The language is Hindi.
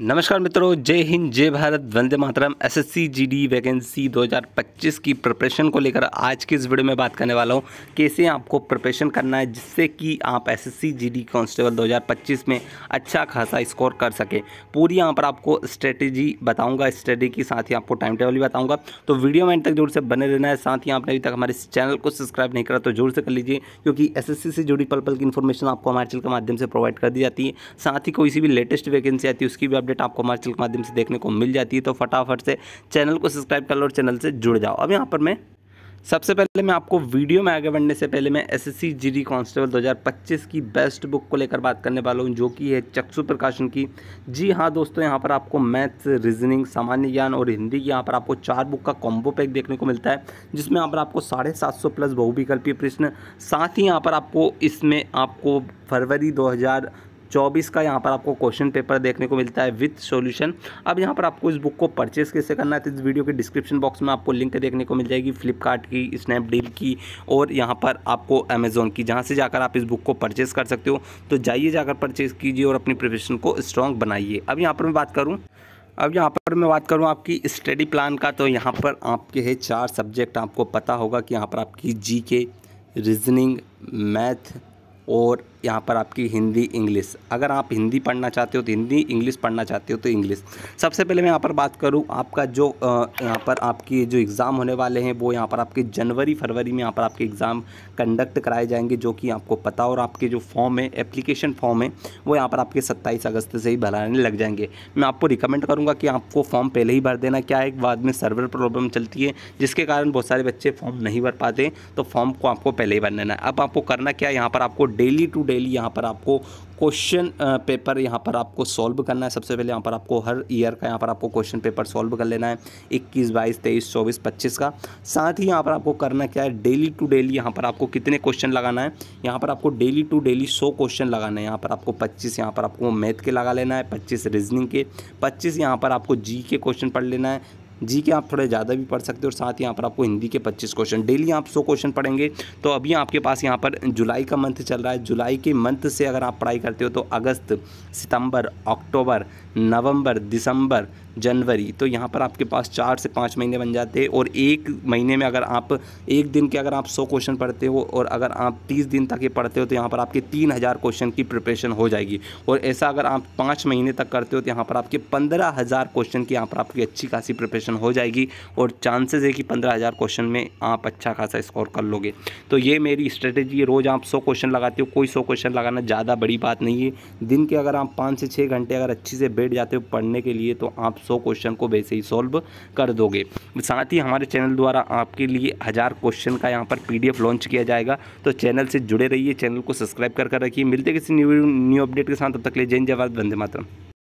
नमस्कार मित्रों जय हिंद जय भारत वंदे मातरम एसएससी जीडी वैकेंसी 2025 की प्रिपरेशन को लेकर आज की इस वीडियो में बात करने वाला हूँ कैसे आपको प्रिपरेशन करना है जिससे कि आप एसएससी जीडी कांस्टेबल 2025 में अच्छा खासा स्कोर कर सके पूरी यहाँ पर आपको स्ट्रेटेजी बताऊंगा स्टडी के साथ ही आपको टाइम टेबल भी बताऊँगा तो वीडियो में तक जोर से बने रहना है साथ ही आपने अभी तक हमारे चैनल को सब्सक्राइब नहीं करा तो जोर से कर लीजिए क्योंकि एस से जुड़ी पल पल की इन्फॉर्मेशन आपको हमारे चैनल के माध्यम से प्रोवाइड कर दी जाती है साथ ही कोई सी भी लेटेस्ट वैकेंसी आती है उसकी अपडेट आपको हमारे चैनल के माध्यम से देखने को मिल जाती है तो फटाफट से चैनल को सब्सक्राइब कर लो और चैनल से जुड़ जाओ अब यहाँ पर मैं सबसे पहले मैं आपको वीडियो में आगे बढ़ने से पहले मैं एसएससी जीडी कांस्टेबल 2025 की बेस्ट बुक को लेकर बात करने वाला हूँ जो कि है चक्षु प्रकाशन की जी हाँ दोस्तों यहाँ पर आपको मैथ्स रीजनिंग सामान्य ज्ञान और हिंदी की यहाँ पर आपको चार बुक का कॉम्बो पैक देखने को मिलता है जिसमें यहाँ पर आपको साढ़े सात सौ प्लस बहुविकल्पीय प्रश्न साथ ही यहाँ पर आपको इसमें आपको फरवरी दो चौबीस का यहाँ पर आपको क्वेश्चन पेपर देखने को मिलता है विथ सोल्यूशन अब यहाँ पर आपको इस बुक को परचेस कैसे करना है तो इस वीडियो के डिस्क्रिप्शन बॉक्स में आपको लिंक देखने को मिल जाएगी फ्लिपकार्ट की स्नैपडील की और यहाँ पर आपको अमेज़ोन की जहाँ से जाकर आप इस बुक को परचेस कर सकते हो तो जाइए जाकर परचेस कीजिए और अपनी प्रिपरेशन को स्ट्रॉन्ग बनाइए अब यहाँ पर मैं बात करूँ अब यहाँ पर मैं बात करूँ आपकी स्टडी प्लान का तो यहाँ पर आपके है चार सब्जेक्ट आपको पता होगा कि यहाँ पर आपकी जी के रीजनिंग मैथ और यहाँ पर आपकी हिंदी इंग्लिश अगर आप हिंदी पढ़ना चाहते हो तो हिंदी इंग्लिश पढ़ना चाहते हो तो इंग्लिश सबसे पहले मैं यहाँ पर बात करूँ आपका जो यहाँ पर आपकी जो एग्ज़ाम होने वाले हैं वो यहाँ पर आपके जनवरी फरवरी में यहाँ पर आपके एग्ज़ाम कंडक्ट कराए जाएंगे जो कि आपको पता और आपके जो फॉर्म है एप्लीकेशन फॉर्म है वो यहाँ पर आपके सत्ताईस अगस्त से ही भराने लग जाएंगे मैं आपको रिकमेंड करूँगा कि आपको फॉर्म पहले ही भर देना क्या है बाद में सर्वर प्रॉब्लम चलती है जिसके कारण बहुत सारे बच्चे फॉर्म नहीं भर पाते तो फॉर्म को आपको पहले ही भर देना है अब आपको करना क्या है यहाँ पर आपको डेली टू डेली यहाँ पर आपको क्वेश्चन पेपर यहाँ पर आपको सॉल्व करना है सबसे पहले यहाँ पर आपको हर ईयर का यहाँ पर आपको क्वेश्चन पेपर सॉल्व कर लेना है इक्कीस बाईस तेईस चौबीस पच्चीस का साथ ही यहाँ पर आपको करना क्या है डेली टू डेली यहाँ पर आपको कितने क्वेश्चन लगाना है यहाँ पर आपको डेली टू डेली सौ क्वेश्चन लगाना है यहाँ पर आपको पच्चीस यहाँ पर आपको मैथ के लगा लेना है पच्चीस रीजनिंग के पच्चीस यहाँ पर आपको जी के क्वेश्चन पढ़ लेना है जी के आप थोड़े ज़्यादा भी पढ़ सकते हो और साथ ही यहाँ पर आपको हिंदी के पच्चीस क्वेश्चन डेली आप सौ क्वेश्चन पढ़ेंगे तो अभी आपके पास यहाँ पर जुलाई का मंथ चल रहा है जुलाई के मंथ से अगर आप पढ़ाई करते हो तो अगस्त सितंबर अक्टूबर नवंबर दिसंबर जनवरी तो यहाँ पर आपके पास चार से पाँच महीने बन जाते हैं और एक महीने में अगर आप एक दिन के अगर आप सौ क्वेश्चन पढ़ते हो और अगर आप तीस दिन तक ये पढ़ते हो तो यहाँ पर आपके तीन हज़ार क्वेश्चन की प्रिपरेशन हो जाएगी और ऐसा अगर आप पाँच महीने तक करते हो तो यहाँ पर आपके पंद्रह हज़ार क्वेश्चन की यहाँ पर आपकी अच्छी खासी प्रिपरेशन हो जाएगी और चांसेस है कि पंद्रह हज़ार क्वेश्चन में आप अच्छा खासा स्कोर कर लोगे तो ये मेरी स्ट्रेटेजी है रोज़ आप सौ क्वेश्चन लगाते हो कोई सौ क्वेश्चन लगाना ज़्यादा बड़ी बात नहीं है दिन के अगर आप पाँच से छः घंटे अगर अच्छे से बैठ जाते हो पढ़ने के लिए तो आप सौ क्वेश्चन को वैसे ही सॉल्व कर दोगे साथ ही हमारे चैनल द्वारा आपके लिए हज़ार क्वेश्चन का यहाँ पर पीडीएफ लॉन्च किया जाएगा तो चैनल से जुड़े रहिए चैनल को सब्सक्राइब कर कर रखिए मिलते किसी न्यू न्यू अपडेट के साथ तब तक ले जैन जवाब बंदे मातरम